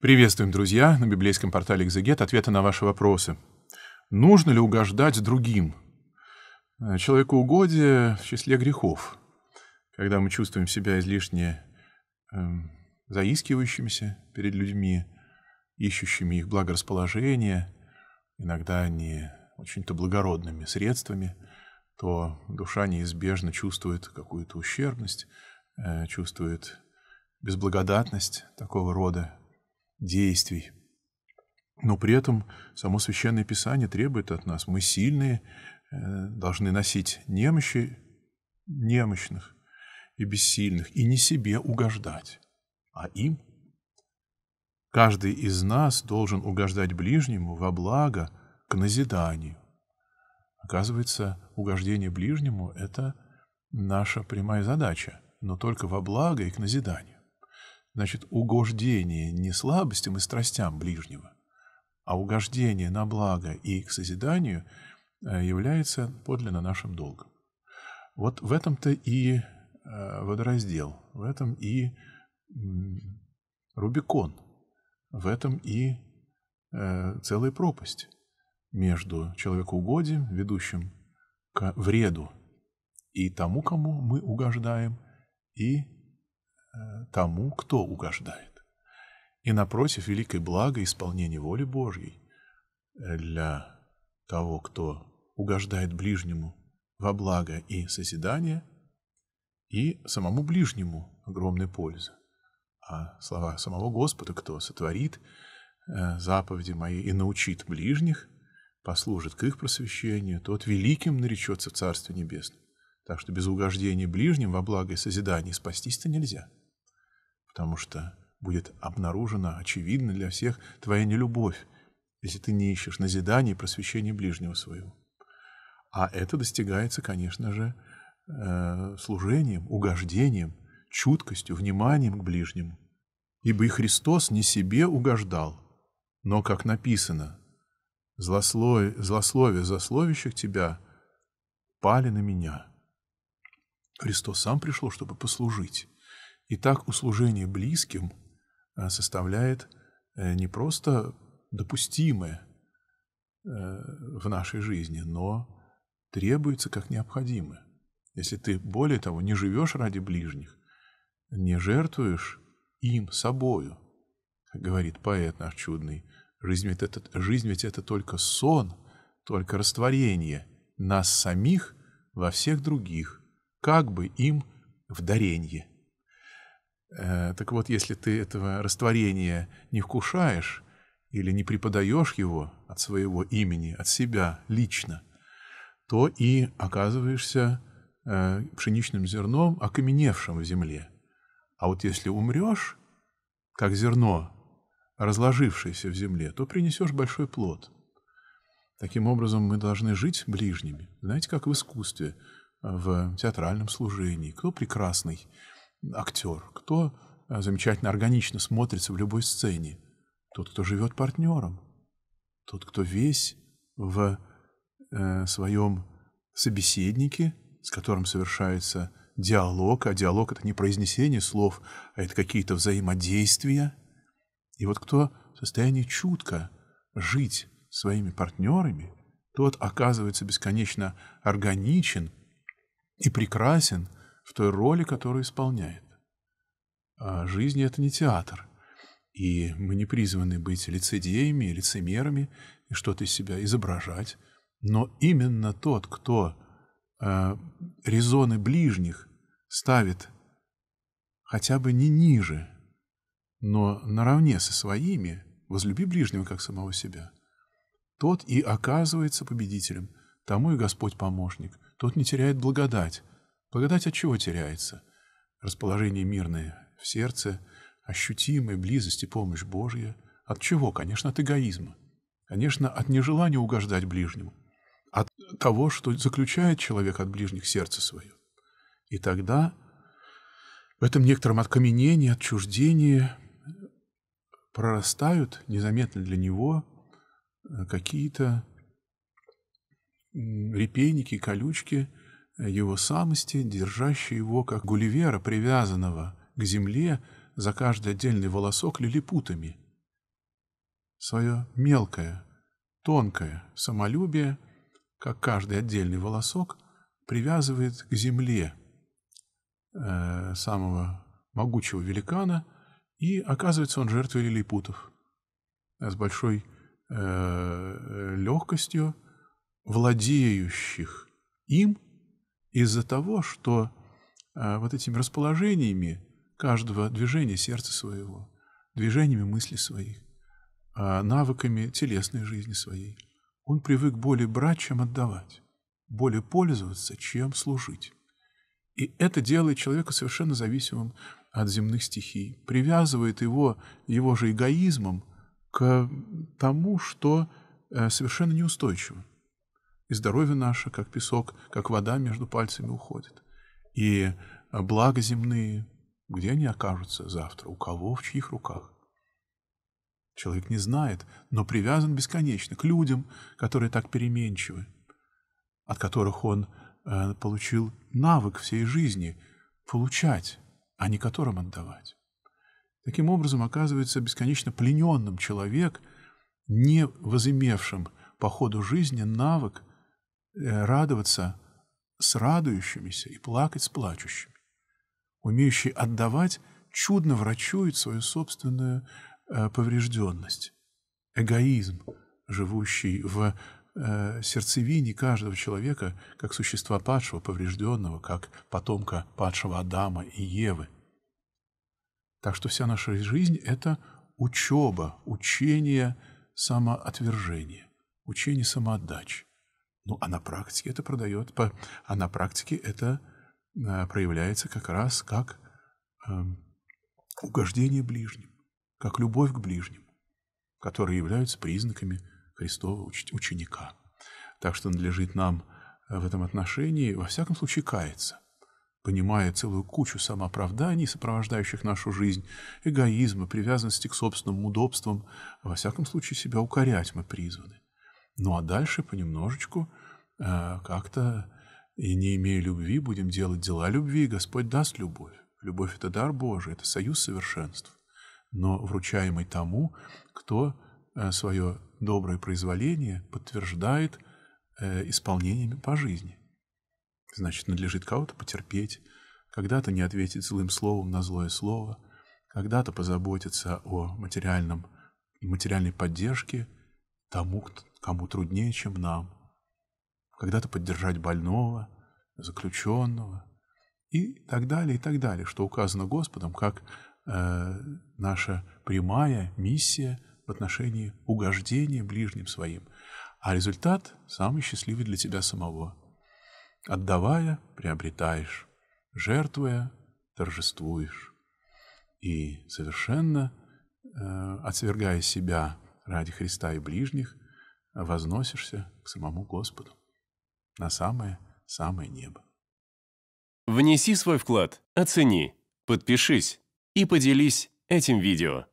Приветствуем, друзья, на библейском портале «Экзегет» ответы на ваши вопросы. Нужно ли угождать другим? Человеку э, Человекоугодие в числе грехов. Когда мы чувствуем себя излишне э, заискивающимися перед людьми, ищущими их благорасположение, иногда не очень-то благородными средствами, то душа неизбежно чувствует какую-то ущербность, э, чувствует безблагодатность такого рода действий. Но при этом само Священное Писание требует от нас. Мы сильные, э, должны носить немощи немощных и бессильных, и не себе угождать, а им. Каждый из нас должен угождать ближнему во благо к назиданию. Оказывается, угождение ближнему — это наша прямая задача, но только во благо и к назиданию. Значит, угождение не слабостям и страстям ближнего, а угождение на благо и к созиданию э, является подлинно нашим долгом. Вот в этом-то и э, водораздел, в этом и Рубикон, в этом и э, целая пропасть между человекоугодием, ведущим к вреду, и тому, кому мы угождаем, и Э, тому, кто угождает. И напротив, великое благо исполнение воли Божьей э, для того, кто угождает ближнему во благо и созидание, и самому ближнему огромная польза. А слова самого Господа, кто сотворит э, заповеди мои и научит ближних, послужит к их просвещению, тот великим наречется в Царстве Небесном. Так что без угождения ближним во благо и созидание спастись-то нельзя потому что будет обнаружена, очевидна для всех, твоя нелюбовь, если ты не ищешь назидания и просвещения ближнего своего. А это достигается, конечно же, э, служением, угождением, чуткостью, вниманием к ближнему. Ибо и Христос не себе угождал, но, как написано, «Злословие, злословие засловящих тебя пали на меня». Христос сам пришел, чтобы послужить, и так услужение близким э, составляет э, не просто допустимое э, в нашей жизни, но требуется как необходимое. Если ты, более того, не живешь ради ближних, не жертвуешь им, собою, как говорит поэт наш чудный, жизнь ведь это, жизнь ведь это только сон, только растворение нас самих во всех других, как бы им в даренье. Э, так вот, если ты этого растворения не вкушаешь или не преподаешь его от своего имени, от себя лично, то и оказываешься э, пшеничным зерном, окаменевшим в земле. А вот если умрешь, как зерно, разложившееся в земле, то принесешь большой плод. Таким образом, мы должны жить ближними. Знаете, как в искусстве, в театральном служении. Кто прекрасный? актер, кто э, замечательно органично смотрится в любой сцене? Тот, кто живет партнером, тот, кто весь в э, своем собеседнике, с которым совершается диалог, а диалог — это не произнесение слов, а это какие-то взаимодействия. И вот кто в состоянии чутко жить своими партнерами, тот оказывается бесконечно органичен и прекрасен — в той роли, которую исполняет. А жизнь — это не театр, и мы не призваны быть лицедеями лицемерами и что-то из себя изображать. Но именно тот, кто э, резоны ближних ставит хотя бы не ниже, но наравне со своими, возлюби ближнего как самого себя, тот и оказывается победителем, тому и Господь помощник, тот не теряет благодать, Благодать от чего теряется? Расположение мирное в сердце, ощутимая близость и помощь Божья. От чего? Конечно, от эгоизма. Конечно, от нежелания угождать ближнему. От того, что заключает человек от ближних сердце свое. И тогда в этом некотором откаменении, отчуждении прорастают незаметно для него э, какие-то репейники, колючки – его самости, держащей его, как Гулливера, привязанного к земле, за каждый отдельный волосок лилипутами. Свое мелкое, тонкое самолюбие, как каждый отдельный волосок, привязывает к земле э, самого могучего великана, и оказывается он жертвой лилипутов. С большой э, э легкостью владеющих им – из-за того, что а, вот этими расположениями каждого движения сердца своего, движениями мысли своих, а, навыками телесной жизни своей, он привык более брать, чем отдавать, более пользоваться, чем служить. И это делает человека совершенно зависимым от земных стихий, привязывает его, его же эгоизмом к тому, что э, совершенно неустойчиво и здоровье наше, как песок, как вода между пальцами уходит. И а, блага земные, где они окажутся завтра, у кого, в чьих руках? Человек не знает, но привязан бесконечно к людям, которые так переменчивы, от которых он э, получил навык всей жизни получать, а не которым отдавать. Таким образом, оказывается бесконечно плененным человек, не возымевшим по ходу жизни навык Э, радоваться с радующимися и плакать с плачущими. Умеющий отдавать чудно врачует свою собственную э, поврежденность. Эгоизм, живущий в э, сердцевине каждого человека, как существа падшего, поврежденного, как потомка падшего Адама и Евы. Так что вся наша жизнь — это учеба, учение самоотвержения, учение самоотдачи. Ну, а на практике это продает, а на практике это э, проявляется как раз как э, угождение ближним, как любовь к ближним, которые являются признаками Христова ученика. Так что надлежит нам э, в этом отношении, во всяком случае, каяться, понимая целую кучу самооправданий, сопровождающих нашу жизнь, эгоизма, привязанности к собственным удобствам, во всяком случае, себя укорять мы призваны. Ну а дальше понемножечку э, как-то и не имея любви, будем делать дела любви, и Господь даст любовь. Любовь — это дар Божий, это союз совершенств, но вручаемый тому, кто э, свое доброе произволение подтверждает э, исполнениями по жизни. Значит, надлежит кого-то потерпеть, когда-то не ответить злым словом на злое слово, когда-то позаботиться о материальном, материальной поддержке тому, кто, кому труднее, чем нам. Когда-то поддержать больного, заключенного и так далее, и так далее, что указано Господом как э, наша прямая миссия в отношении угождения ближним своим. А результат самый счастливый для тебя самого. Отдавая, приобретаешь. Жертвуя, торжествуешь. И совершенно э, отвергая себя ради Христа и ближних – возносишься к самому Господу, на самое-самое небо. Внеси свой вклад, оцени, подпишись и поделись этим видео.